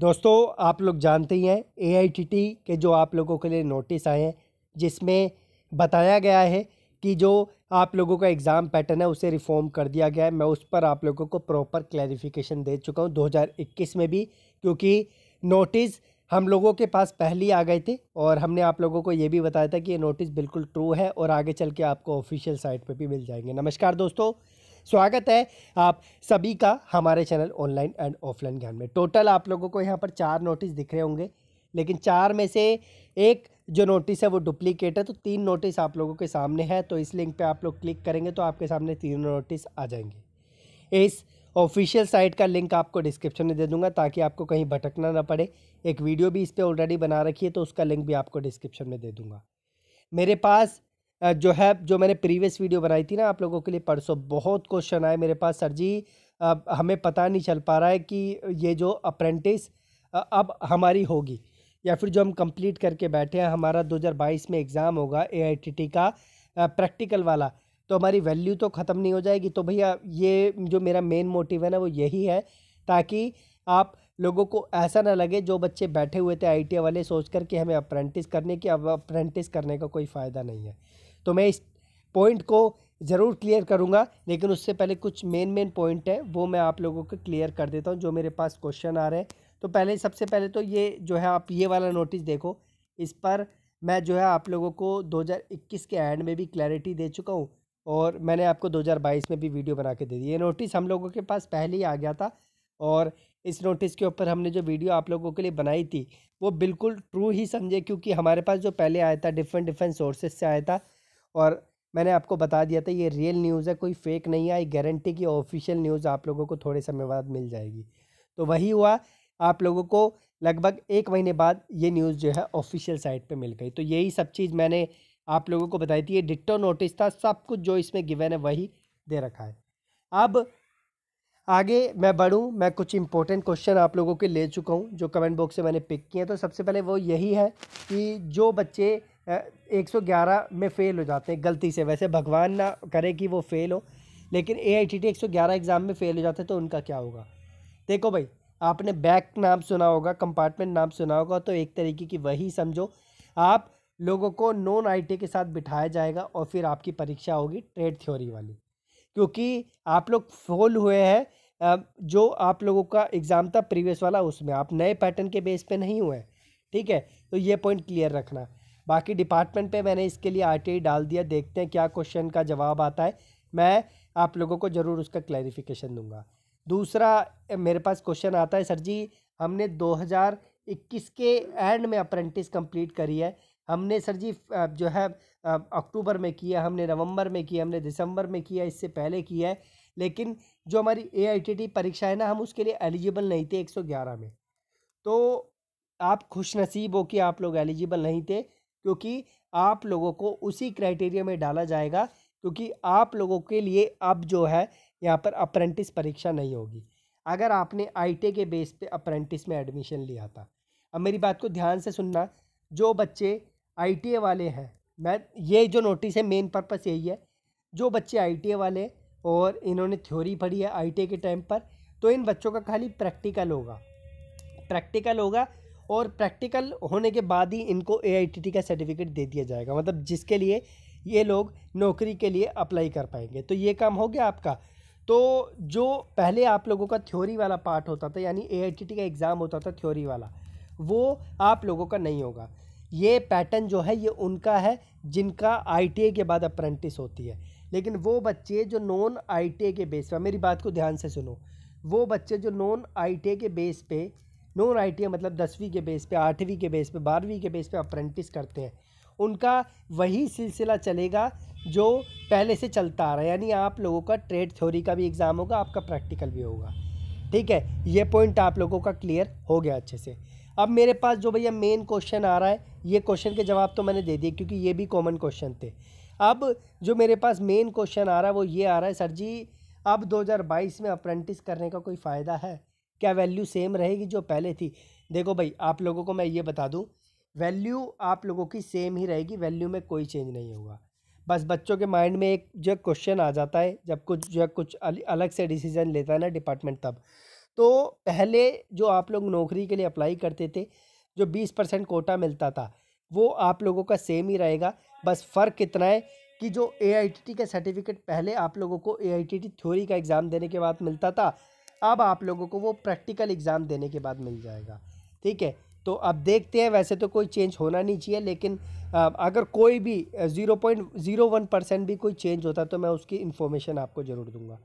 दोस्तों आप लोग जानते ही हैं ए के जो आप लोगों के लिए नोटिस आए हैं जिसमें बताया गया है कि जो आप लोगों का एग्ज़ाम पैटर्न है उसे रिफॉर्म कर दिया गया है मैं उस पर आप लोगों को प्रॉपर क्लैरिफिकेशन दे चुका हूँ 2021 में भी क्योंकि नोटिस हम लोगों के पास पहले ही आ गए थे और हमने आप लोगों को ये भी बताया था कि ये नोटिस बिल्कुल ट्रू है और आगे चल के आपको ऑफिशियल साइट पर भी मिल जाएंगे नमस्कार दोस्तों स्वागत है आप सभी का हमारे चैनल ऑनलाइन एंड ऑफलाइन ज्ञान में टोटल आप लोगों को यहाँ पर चार नोटिस दिख रहे होंगे लेकिन चार में से एक जो नोटिस है वो डुप्लीकेट है तो तीन नोटिस आप लोगों के सामने है तो इस लिंक पे आप लोग क्लिक करेंगे तो आपके सामने तीन नोटिस आ जाएंगे इस ऑफिशियल साइट का लिंक आपको डिस्क्रिप्शन में दे दूंगा ताकि आपको कहीं भटकना ना पड़े एक वीडियो भी इस पर ऑलरेडी बना रखी है तो उसका लिंक भी आपको डिस्क्रिप्शन में दे दूँगा मेरे पास जो है जो मैंने प्रीवियस वीडियो बनाई थी ना आप लोगों के लिए परसों बहुत क्वेश्चन आए मेरे पास सर जी हमें पता नहीं चल पा रहा है कि ये जो अप्रेंटिस अब हमारी होगी या फिर जो हम कंप्लीट करके बैठे हैं हमारा 2022 में एग्ज़ाम होगा ए का प्रैक्टिकल वाला तो हमारी वैल्यू तो ख़त्म नहीं हो जाएगी तो भैया ये जो मेरा मेन मोटिव है ना वो यही है ताकि आप लोगों को ऐसा ना लगे जो बच्चे बैठे हुए थे आई वाले सोच कर कि हमें अप्रेंटिस करने की अब अप्रेंटिस करने का कोई फ़ायदा नहीं है तो मैं इस पॉइंट को ज़रूर क्लियर करूँगा लेकिन उससे पहले कुछ मेन मेन पॉइंट है वो मैं आप लोगों को क्लियर कर देता हूँ जो मेरे पास क्वेश्चन आ रहे हैं तो पहले सबसे पहले तो ये जो है आप ये वाला नोटिस देखो इस पर मैं जो है आप लोगों को 2021 के एंड में भी क्लैरिटी दे चुका हूँ और मैंने आपको 2022 में भी वीडियो बना के दे दी ये नोटिस हम लोगों के पास पहले ही आ गया था और इस नोटिस के ऊपर हमने जो वीडियो आप लोगों के लिए बनाई थी वो बिल्कुल ट्रू ही समझे क्योंकि हमारे पास जो पहले आया था डिफरेंट डिफरेंट सोर्सेज से आया था और मैंने आपको बता दिया था ये रियल न्यूज़ है कोई फेक नहीं आई गारंटी की ऑफिशियल न्यूज़ आप लोगों को थोड़े समय बाद मिल जाएगी तो वही हुआ आप लोगों को लगभग एक महीने बाद ये न्यूज़ जो है ऑफिशियल साइट पे मिल गई तो यही सब चीज़ मैंने आप लोगों को बताई थी ये डिट्टो नोटिस था सब कुछ जो इसमें गिवन है वही दे रखा है अब आगे मैं बढ़ूँ मैं कुछ इंपॉर्टेंट क्वेश्चन आप लोगों के ले चुका हूँ जो कमेंट बॉक्स से मैंने पिक किए हैं तो सबसे पहले वो यही है कि जो बच्चे 111 में फ़ेल हो जाते हैं गलती से वैसे भगवान ना करे कि वो फ़ेल हो लेकिन A I T T exam में फ़ेल हो जाते हैं तो उनका क्या होगा देखो भाई आपने बैक नाम सुना होगा कंपार्टमेंट नाम सुना होगा तो एक तरीके की वही समझो आप लोगों को नॉन आई के साथ बिठाया जाएगा और फिर आपकी परीक्षा होगी ट्रेड थ्योरी वाली क्योंकि आप लोग फोल हुए हैं जो आप लोगों का एग्ज़ाम था प्रीवियस वाला उसमें आप नए पैटर्न के बेस पे नहीं हुए ठीक है तो ये पॉइंट क्लियर रखना बाकी डिपार्टमेंट पे मैंने इसके लिए आर डाल दिया देखते हैं क्या क्वेश्चन का जवाब आता है मैं आप लोगों को ज़रूर उसका क्लैरिफिकेशन दूंगा दूसरा मेरे पास क्वेश्चन आता है सर जी हमने 2021 के एंड में अप्रेंटिस कंप्लीट करी है हमने सर जी जो है अक्टूबर में किया हमने नवंबर में किया हमने दिसंबर में किया इससे पहले किया है लेकिन जो हमारी ए परीक्षा है ना हम उसके लिए एलिजिबल नहीं थे 111 में तो आप खुश नसीब हो कि आप लोग एलिजिबल नहीं थे क्योंकि आप लोगों को उसी क्राइटेरिया में डाला जाएगा क्योंकि आप लोगों के लिए अब जो है यहाँ पर अप्रेंटिस परीक्षा नहीं होगी अगर आपने आईटी के बेस पे अप्रेंटिस में एडमिशन लिया था अब मेरी बात को ध्यान से सुनना जो बच्चे आई वाले हैं मैं ये जो नोटिस है मेन पर्पस यही है जो बच्चे आई वाले और इन्होंने थ्योरी पढ़ी है आई के टाइम पर तो इन बच्चों का खाली प्रैक्टिकल होगा प्रैक्टिकल होगा और प्रैक्टिकल होने के बाद ही इनको ए का सर्टिफिकेट दे दिया जाएगा मतलब जिसके लिए ये लोग नौकरी के लिए अप्लाई कर पाएंगे तो ये काम हो गया आपका तो जो पहले आप लोगों का थ्योरी वाला पार्ट होता था यानी ए का एग्ज़ाम होता था थ्योरी वाला वो आप लोगों का नहीं होगा ये पैटर्न जो है ये उनका है जिनका आई के बाद अप्रेंटिस होती है लेकिन वो बच्चे जो नॉन आई के बेस पर मेरी बात को ध्यान से सुनो वो बच्चे जो नॉन आई के बेस पे नॉन आई मतलब दसवीं के बेस पे आठवीं के बेस पे बारहवीं के बेस पे अप्रेंटिस करते हैं उनका वही सिलसिला चलेगा जो पहले से चलता आ रहा है यानी आप लोगों का ट्रेड थ्योरी का भी एग्ज़ाम होगा आपका प्रैक्टिकल भी होगा ठीक है ये पॉइंट आप लोगों का क्लियर हो गया अच्छे से अब मेरे पास जो भैया मेन क्वेश्चन आ रहा है ये क्वेश्चन के जवाब तो मैंने दे दिए क्योंकि ये भी कॉमन क्वेश्चन थे अब जो मेरे पास मेन क्वेश्चन आ रहा है वो ये आ रहा है सर जी अब 2022 में अप्रेंटिस करने का कोई फ़ायदा है क्या वैल्यू सेम रहेगी जो पहले थी देखो भाई आप लोगों को मैं ये बता दूँ वैल्यू आप लोगों की सेम ही रहेगी वैल्यू में कोई चेंज नहीं होगा बस बच्चों के माइंड में एक जो क्वेश्चन आ जाता है जब कुछ जो है कुछ अलग से डिसीजन लेता है ना डिपार्टमेंट तब तो पहले जो आप लोग नौकरी के लिए अप्लाई करते थे जो बीस परसेंट कोटा मिलता था वो आप लोगों का सेम ही रहेगा बस फ़र्क कितना है कि जो ए का सर्टिफिकेट पहले आप लोगों को ए थ्योरी का एग्ज़ाम देने के बाद मिलता था अब आप लोगों को वो प्रैक्टिकल एग्ज़ाम देने के बाद मिल जाएगा ठीक है तो अब देखते हैं वैसे तो कोई चेंज होना नहीं चाहिए लेकिन अगर कोई भी zero point zero one percent भी कोई चेंज होता तो मैं उसकी इन्फॉर्मेशन आपको ज़रूर दूंगा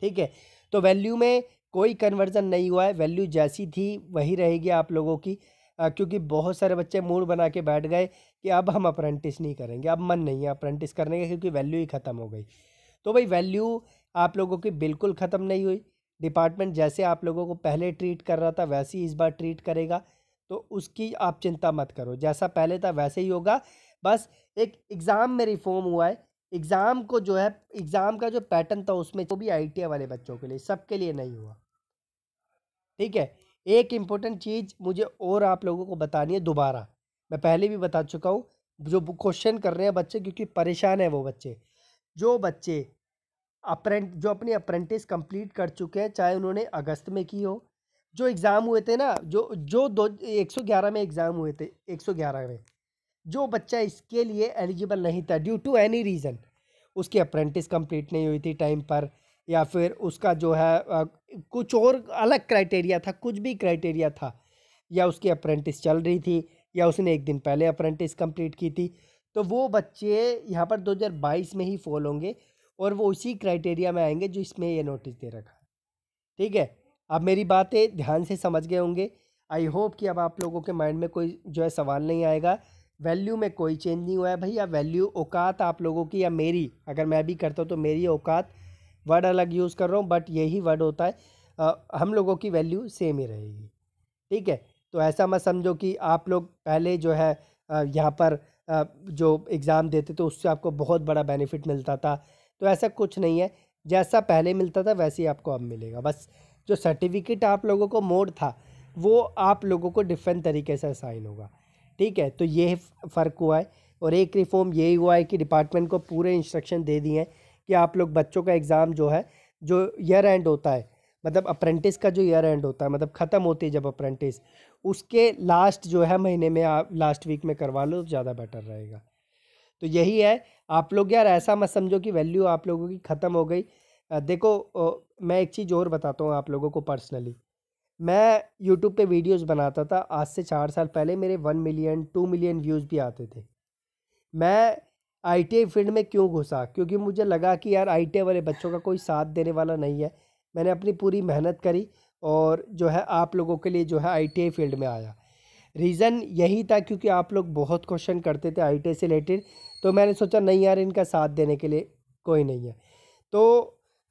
ठीक है तो वैल्यू में कोई कन्वर्जन नहीं हुआ है वैल्यू जैसी थी वही रहेगी आप लोगों की क्योंकि बहुत सारे बच्चे मूड बना के बैठ गए कि अब हम अप्रेंटिस नहीं करेंगे अब मन नहीं है अप्रेंटिस करने का क्योंकि वैल्यू ही ख़त्म हो गई तो भाई वैल्यू आप लोगों की बिल्कुल ख़त्म नहीं हुई डिपार्टमेंट जैसे आप लोगों को पहले ट्रीट कर रहा था वैसे ही इस बार ट्रीट करेगा तो उसकी आप चिंता मत करो जैसा पहले था वैसे ही होगा बस एक एग्ज़ाम में रिफॉर्म हुआ है एग्ज़ाम को जो है एग्ज़ाम का जो पैटर्न था उसमें वो भी आई वाले बच्चों के लिए सबके लिए नहीं हुआ ठीक है एक इम्पोर्टेंट चीज़ मुझे और आप लोगों को बतानी है दोबारा मैं पहले भी बता चुका हूँ जो क्वेश्चन कर रहे हैं बच्चे क्योंकि परेशान है वो बच्चे जो बच्चे अप्रेंट जो अपनी अप्रेंटिस कंप्लीट कर चुके हैं चाहे उन्होंने अगस्त में की हो जो एग्ज़ाम हुए थे ना जो जो दो एक सौ ग्यारह में एग्ज़ाम हुए थे एक सौ ग्यारह में जो बच्चा इसके लिए एलिजिबल नहीं था ड्यू टू एनी रीज़न उसकी अप्रेंटिस कंप्लीट नहीं हुई थी टाइम पर या फिर उसका जो है कुछ और अलग क्राइटेरिया था कुछ भी क्राइटेरिया था या उसकी अप्रेंटिस चल रही थी या उसने एक दिन पहले अप्रेंटिस कंप्लीट की थी तो वो बच्चे यहाँ पर 2022 में ही फॉल होंगे और वो उसी क्राइटेरिया में आएंगे जो इसमें ये नोटिस दे रखा है ठीक है अब मेरी बातें ध्यान से समझ गए होंगे आई होप कि अब आप लोगों के माइंड में कोई जो है सवाल नहीं आएगा वैल्यू में कोई चेंज नहीं हुआ है भैया वैल्यू औकात आप लोगों की या मेरी अगर मैं भी करता हूँ तो मेरी औकात वर्ड अलग यूज़ कर रहा हूँ बट यही वर्ड होता है आ, हम लोगों की वैल्यू सेम ही रहेगी ठीक है तो ऐसा मत समझो कि आप लोग पहले जो है यहाँ पर आ, जो एग्ज़ाम देते थे उससे आपको बहुत बड़ा बेनिफिट मिलता था तो ऐसा कुछ नहीं है जैसा पहले मिलता था वैसे ही आपको अब मिलेगा बस जो सर्टिफिकेट आप लोगों को मोड था वो आप लोगों को डिफरेंट तरीके से साइन होगा ठीक है तो ये फ़र्क हुआ है और एक रिफॉर्म यही हुआ है कि डिपार्टमेंट को पूरे इंस्ट्रक्शन दे दिए हैं कि आप लोग बच्चों का एग्ज़ाम जो है जो ईयर एंड होता है मतलब अप्रेंटिस का जो ईयर एंड होता है मतलब ख़त्म होती है जब अप्रेंटिस उसके लास्ट जो है महीने में आप लास्ट वीक में करवा लो तो ज़्यादा बेटर रहेगा तो यही है आप लोग यार ऐसा मत समझो कि वैल्यू आप लोगों की ख़त्म हो गई देखो मैं एक चीज़ और बताता हूँ आप लोगों को पर्सनली मैं यूट्यूब पे वीडियोस बनाता था आज से चार साल पहले मेरे one million two million views भी आते थे मैं आई फील्ड में क्यों घुसा क्योंकि मुझे लगा कि यार आई वाले बच्चों का कोई साथ देने वाला नहीं है मैंने अपनी पूरी मेहनत करी और जो है आप लोगों के लिए जो है आई फील्ड में आया रीज़न यही था क्योंकि आप लोग बहुत क्वेश्चन करते थे आई से रिलेटेड तो मैंने सोचा नहीं यार इनका साथ देने के लिए कोई नहीं है तो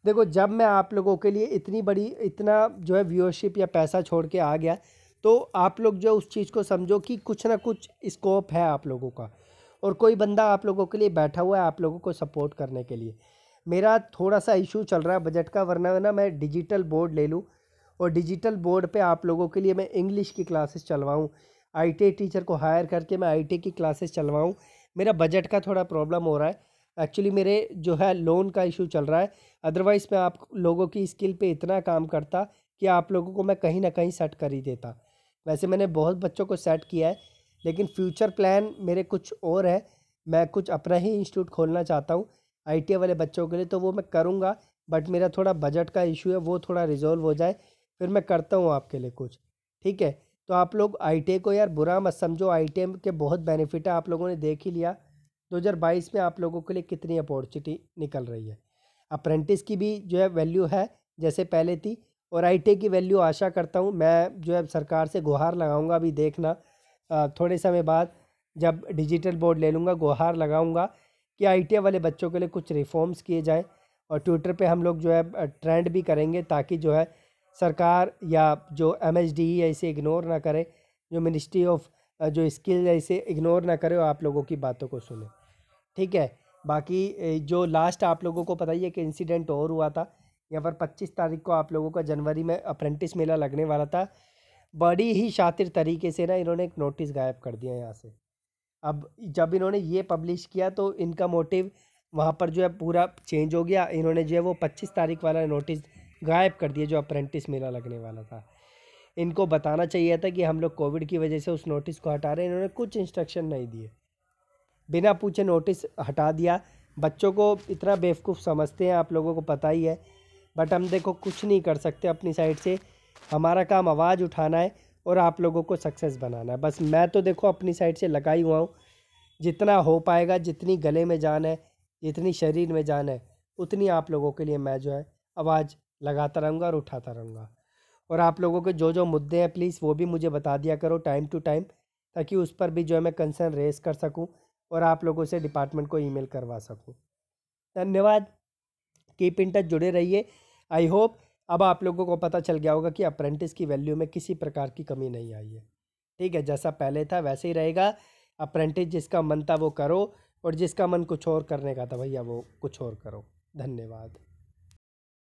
देखो जब मैं आप लोगों के लिए इतनी बड़ी इतना जो है व्यूअरशिप या पैसा छोड़ के आ गया तो आप लोग जो उस चीज़ को समझो कि कुछ ना कुछ स्कोप है आप लोगों का और कोई बंदा आप लोगों के लिए बैठा हुआ है आप लोगों को सपोर्ट करने के लिए मेरा थोड़ा सा इशू चल रहा है बजट का वरना ना मैं डिजिटल बोर्ड ले लूँ और डिजिटल बोर्ड पे आप लोगों के लिए मैं इंग्लिश की क्लासेस चलवाऊँ आई टीचर को हायर करके मैं आई की क्लासेस चलवाऊँ मेरा बजट का थोड़ा प्रॉब्लम हो रहा है एक्चुअली मेरे जो है लोन का इशू चल रहा है अदरवाइज़ मैं आप लोगों की स्किल पे इतना काम करता कि आप लोगों को मैं कहीं ना कहीं सेट कर ही देता वैसे मैंने बहुत बच्चों को सेट किया है लेकिन फ्यूचर प्लान मेरे कुछ और है मैं कुछ अपना ही इंस्टीट्यूट खोलना चाहता हूँ आई वाले बच्चों के लिए तो वो मैं करूँगा बट मेरा थोड़ा बजट का इशू है वो थोड़ा रिजोल्व हो जाए फिर मैं करता हूँ आपके लिए कुछ ठीक है तो आप लोग आई को यार बुरा मत समझो आई के बहुत बेनिफिट है आप लोगों ने देख ही लिया 2022 में आप लोगों के लिए कितनी अपॉर्चुनिटी निकल रही है अप्रेंटिस की भी जो है वैल्यू है जैसे पहले थी और आई की वैल्यू आशा करता हूँ मैं जो है सरकार से गुहार लगाऊँगा अभी देखना थोड़े समय बाद जब डिजिटल बोर्ड ले लूँगा गुहार लगाऊँगा कि आई वाले बच्चों के लिए कुछ रिफॉर्म्स किए जाएँ और ट्विटर पे हम लोग जो है ट्रेंड भी करेंगे ताकि जो है सरकार या जो एम एच डी है इसे इग्नोर ना करे जो मिनिस्ट्री ऑफ जो स्किल है इसे इग्नोर ना करे और आप लोगों की बातों को सुने ठीक है बाकी जो लास्ट आप लोगों को पता ही है कि इंसिडेंट और हुआ था यहाँ पर पच्चीस तारीख को आप लोगों का जनवरी में अप्रेंटिस मेला लगने वाला था बड़ी ही शातिर तरीके से ना इन्होंने एक नोटिस गायब कर दिया यहाँ से अब जब इन्होंने ये पब्लिश किया तो इनका मोटिव वहाँ पर जो है पूरा चेंज हो गया इन्होंने जो है वो पच्चीस तारीख वाला नोटिस गायब कर दिया जो अप्रेंटिस मेला लगने वाला था इनको बताना चाहिए था कि हम लोग कोविड की वजह से उस नोटिस को हटा रहे हैं इन्होंने कुछ इंस्ट्रक्शन नहीं दिए बिना पूछे नोटिस हटा दिया बच्चों को इतना बेवकूफ़ समझते हैं आप लोगों को पता ही है बट हम देखो कुछ नहीं कर सकते अपनी साइड से हमारा काम आवाज़ उठाना है और आप लोगों को सक्सेस बनाना है बस मैं तो देखो अपनी साइड से लगाई हुआ हूँ जितना हो पाएगा जितनी गले में जान है जितनी शरीर में जान है उतनी आप लोगों के लिए मैं जो है आवाज़ लगाता रहूँगा और उठाता रहूँगा और आप लोगों के जो जो मुद्दे हैं प्लीज़ वो भी मुझे बता दिया करो टाइम टू टाइम ताकि उस पर भी जो है मैं कंसर्न रेस कर सकूँ और आप लोगों से डिपार्टमेंट को ईमेल करवा सकूँ धन्यवाद कीप इन टच जुड़े रहिए आई होप अब आप लोगों को पता चल गया होगा कि अप्रेंटिस की वैल्यू में किसी प्रकार की कमी नहीं आई है ठीक है जैसा पहले था वैसे ही रहेगा अप्रेंटिस जिसका मन था वो करो और जिसका मन कुछ और करने का था भैया वो कुछ और करो धन्यवाद